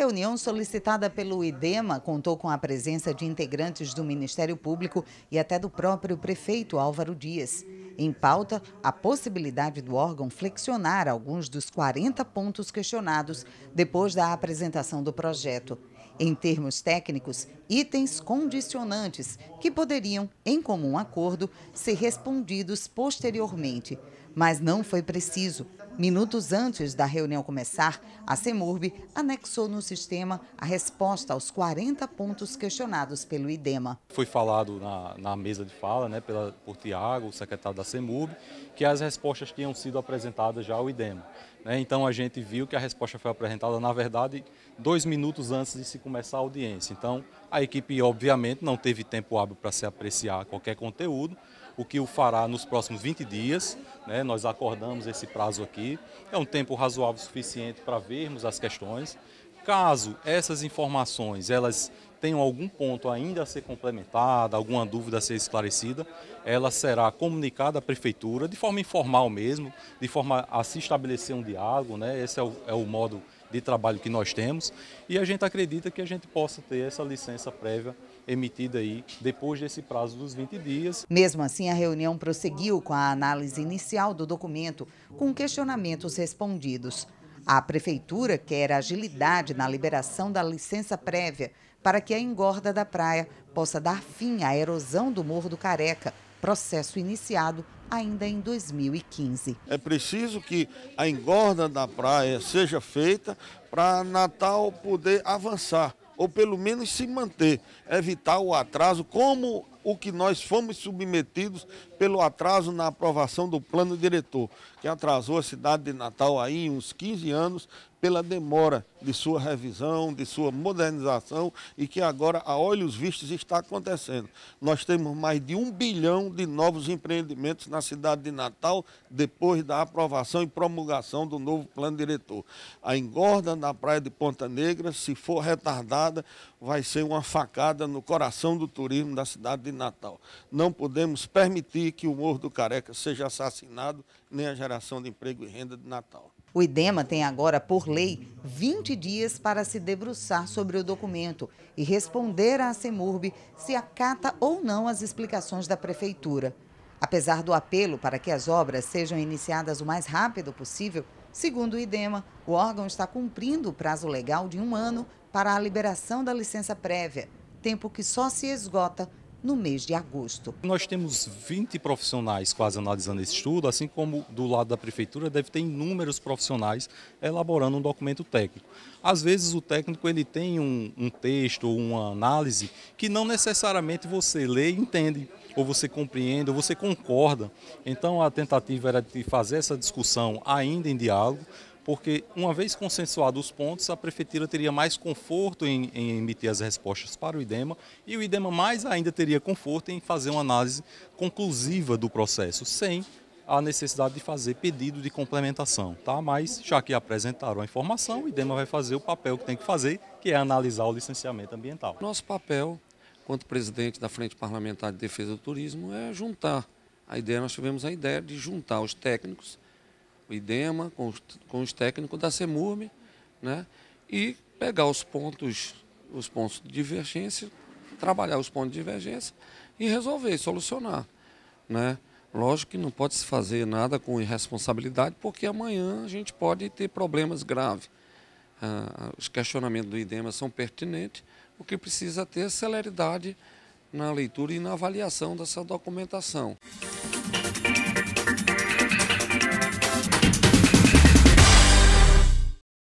reunião solicitada pelo IDEMA contou com a presença de integrantes do Ministério Público e até do próprio prefeito Álvaro Dias. Em pauta, a possibilidade do órgão flexionar alguns dos 40 pontos questionados depois da apresentação do projeto. Em termos técnicos, itens condicionantes que poderiam, em comum acordo, ser respondidos posteriormente mas não foi preciso. Minutos antes da reunião começar, a CEMURB anexou no sistema a resposta aos 40 pontos questionados pelo IDEMA. Foi falado na, na mesa de fala né, pela, por Tiago, o secretário da CEMURB, que as respostas tinham sido apresentadas já ao IDEMA. Né? Então a gente viu que a resposta foi apresentada, na verdade, dois minutos antes de se começar a audiência. Então a equipe, obviamente, não teve tempo hábil para se apreciar qualquer conteúdo, o que o fará nos próximos 20 dias. Né? Nós acordamos esse prazo aqui. É um tempo razoável suficiente para vermos as questões. Caso essas informações elas tenham algum ponto ainda a ser complementado, alguma dúvida a ser esclarecida, ela será comunicada à prefeitura de forma informal mesmo, de forma a se estabelecer um diálogo, né? Esse é o, é o modo de trabalho que nós temos e a gente acredita que a gente possa ter essa licença prévia emitida aí depois desse prazo dos 20 dias. Mesmo assim, a reunião prosseguiu com a análise inicial do documento, com questionamentos respondidos. A prefeitura quer agilidade na liberação da licença prévia para que a engorda da praia possa dar fim à erosão do Morro do Careca, processo iniciado ainda em 2015. É preciso que a engorda da praia seja feita para Natal poder avançar ou pelo menos se manter, evitar o atraso, como o que nós fomos submetidos pelo atraso na aprovação do plano diretor, que atrasou a cidade de Natal aí uns 15 anos pela demora de sua revisão, de sua modernização e que agora a olhos vistos está acontecendo. Nós temos mais de um bilhão de novos empreendimentos na cidade de Natal depois da aprovação e promulgação do novo plano diretor. A engorda na praia de Ponta Negra, se for retardada, vai ser uma facada no coração do turismo da cidade de de Natal. Não podemos permitir que o Morro do Careca seja assassinado, nem a geração de emprego e renda de Natal. O IDEMA tem agora, por lei, 20 dias para se debruçar sobre o documento e responder à CEMURB se acata ou não as explicações da Prefeitura. Apesar do apelo para que as obras sejam iniciadas o mais rápido possível, segundo o IDEMA, o órgão está cumprindo o prazo legal de um ano para a liberação da licença prévia, tempo que só se esgota no mês de agosto. Nós temos 20 profissionais quase analisando esse estudo, assim como do lado da prefeitura deve ter inúmeros profissionais elaborando um documento técnico. Às vezes o técnico ele tem um, um texto ou uma análise que não necessariamente você lê e entende, ou você compreende, ou você concorda. Então a tentativa era de fazer essa discussão ainda em diálogo, porque uma vez consensuados os pontos, a prefeitura teria mais conforto em, em, emitir as respostas para o IDEMA e o IDEMA mais ainda teria conforto em fazer uma análise conclusiva do processo, sem a necessidade de fazer pedido de complementação, tá? Mas já que apresentaram a informação, o IDEMA vai fazer o papel que tem que fazer, que é analisar o licenciamento ambiental. Nosso papel, quanto presidente da Frente Parlamentar de Defesa do Turismo, é juntar. A ideia, nós tivemos a ideia de juntar os técnicos o IDEMA, com os, com os técnicos da CEMURME, né? e pegar os pontos, os pontos de divergência, trabalhar os pontos de divergência e resolver, solucionar. Né? Lógico que não pode se fazer nada com irresponsabilidade, porque amanhã a gente pode ter problemas graves. Ah, os questionamentos do IDEMA são pertinentes, o que precisa ter celeridade na leitura e na avaliação dessa documentação.